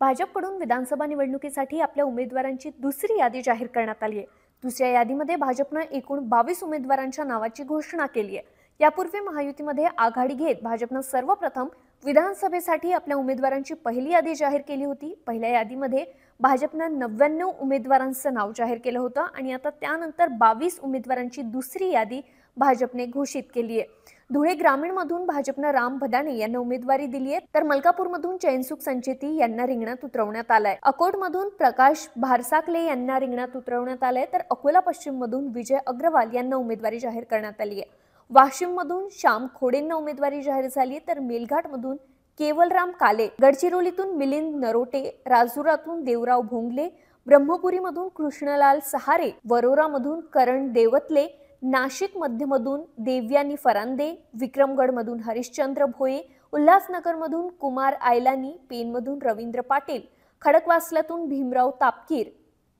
भाजपकडून विधानसभा निवडणुकीसाठी आपल्या उमेदवारांची दुसरी यादी जाहीर करण्यात आली आहे दुसऱ्या यादीमध्ये भाजपनं एकूण बावीस उमेदवारांच्या नावाची घोषणा केली आहे यापूर्वी महायुतीमध्ये आघाडी घेत भाजपनं सर्वप्रथम विधानसभेसाठी आपल्या उमेदवारांची पहिली यादी जाहीर केली होती पहिल्या यादीमध्ये भाजपनं नव्याण्णव उमेदवारांचं नाव जाहीर केलं होतं आणि आता त्यानंतर बावीस उमेदवारांची दुसरी यादी भाजपने घोषित केली आहे धुळे ग्रामीणमधून भाजपनं राम भदाने यांना उमेदवारी दिली आहे तर मधून चैनसुख संचेती यांना रिंगणात उतरवण्यात आलाय अकोटमधून प्रकाश भारसाकले यांना रिंगणात उतरवण्यात आलंय तर अकोला पश्चिममधून विजय अग्रवाल यांना उमेदवारी जाहीर करण्यात आली आहे वाशिममधून श्याम खोडेंना उमेदवारी जाहीर झाली तर मेलघाटमधून केवलराम काले गडचिरोलीतून मिलिंद नरोटे राजुरातून देवराव भोंगले ब्रह्मपुरीमधून कृष्णलाल सहारे वरोरामधून करण देवतले नाशिक मध्यमधून देव्यानी फरांदे विक्रमगडमधून हरिश्चंद्र भोये उल्हासनगरमधून कुमार आयलानी पेनमधून रवींद्र पाटील खडकवासलातून भीमराव तापकीर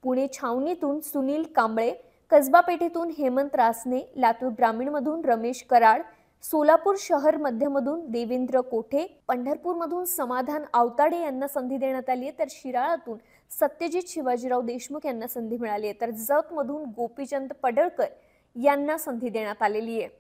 पुणे छावणीतून सुनील कांबळे कसबा पेठेतून हेमंत रासने लातूर ग्रामीणमधून रमेश कराड सोलापूर शहर मध्यमधून देवेंद्र कोठे पंढरपूरमधून समाधान आवताडे यांना संधी देण्यात आली आहे तर शिराळातून सत्यजित शिवाजीराव देशमुख यांना संधी मिळाली आहे तर जतमधून गोपीचंद पडळकर यांना संधी देण्यात आलेली आहे